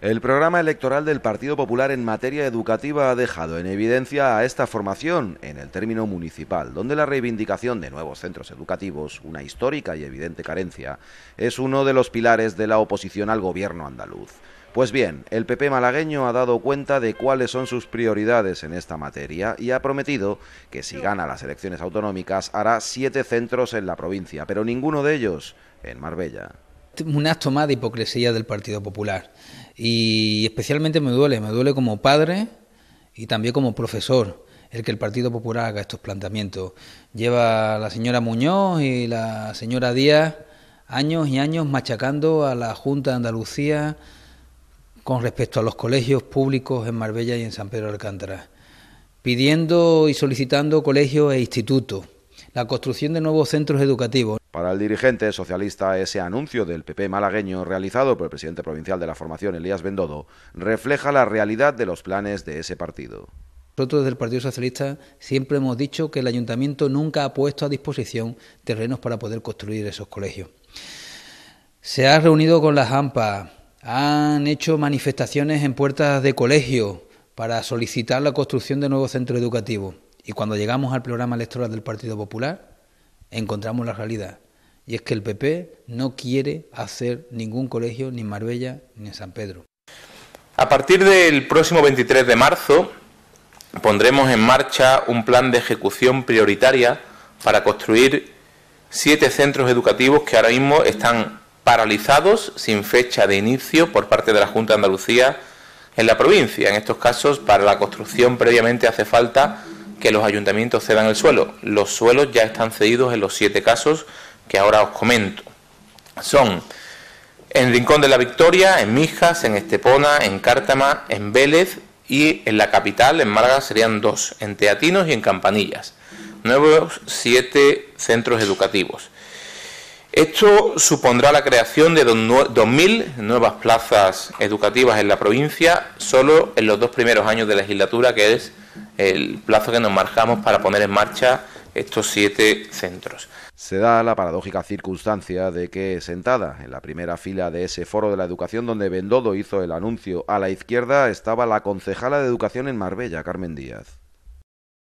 El programa electoral del Partido Popular en materia educativa ha dejado en evidencia a esta formación en el término municipal, donde la reivindicación de nuevos centros educativos, una histórica y evidente carencia, es uno de los pilares de la oposición al gobierno andaluz. Pues bien, el PP malagueño ha dado cuenta de cuáles son sus prioridades en esta materia y ha prometido que si gana las elecciones autonómicas hará siete centros en la provincia, pero ninguno de ellos en Marbella. Un acto más de hipocresía del Partido Popular. Y especialmente me duele, me duele como padre y también como profesor el que el Partido Popular haga estos planteamientos. Lleva la señora Muñoz y la señora Díaz años y años machacando a la Junta de Andalucía con respecto a los colegios públicos en Marbella y en San Pedro de Alcántara, pidiendo y solicitando colegios e institutos, la construcción de nuevos centros educativos. Para el dirigente socialista, ese anuncio del PP malagueño realizado por el presidente provincial de la formación, Elías Bendodo, refleja la realidad de los planes de ese partido. Nosotros desde el Partido Socialista siempre hemos dicho que el ayuntamiento nunca ha puesto a disposición terrenos para poder construir esos colegios. Se ha reunido con las AMPA, han hecho manifestaciones en puertas de colegio para solicitar la construcción de nuevos centros educativos. Y cuando llegamos al programa electoral del Partido Popular, encontramos la realidad. Y es que el PP no quiere hacer ningún colegio ni en Marbella ni en San Pedro. A partir del próximo 23 de marzo pondremos en marcha un plan de ejecución prioritaria para construir siete centros educativos que ahora mismo están paralizados sin fecha de inicio por parte de la Junta de Andalucía en la provincia. En estos casos, para la construcción previamente hace falta que los ayuntamientos cedan el suelo. Los suelos ya están cedidos en los siete casos que ahora os comento. Son en Rincón de la Victoria, en Mijas, en Estepona, en Cártama, en Vélez y en la capital, en Málaga, serían dos, en Teatinos y en Campanillas. Nuevos siete centros educativos. Esto supondrá la creación de 2.000 nuevas plazas educativas en la provincia solo en los dos primeros años de legislatura, que es el plazo que nos marcamos para poner en marcha estos siete centros. Se da la paradójica circunstancia de que, sentada en la primera fila de ese foro de la educación donde Bendodo hizo el anuncio a la izquierda, estaba la concejala de educación en Marbella, Carmen Díaz.